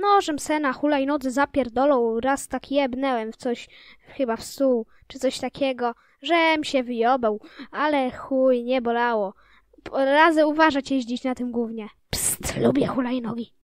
Nożem sena hulajnodze zapierdolą, raz tak jebnęłem w coś, chyba w stół, czy coś takiego, żem się wyjobał, ale chuj, nie bolało. Razem uważać jeździć na tym głównie. Pst, lubię hulajnogi.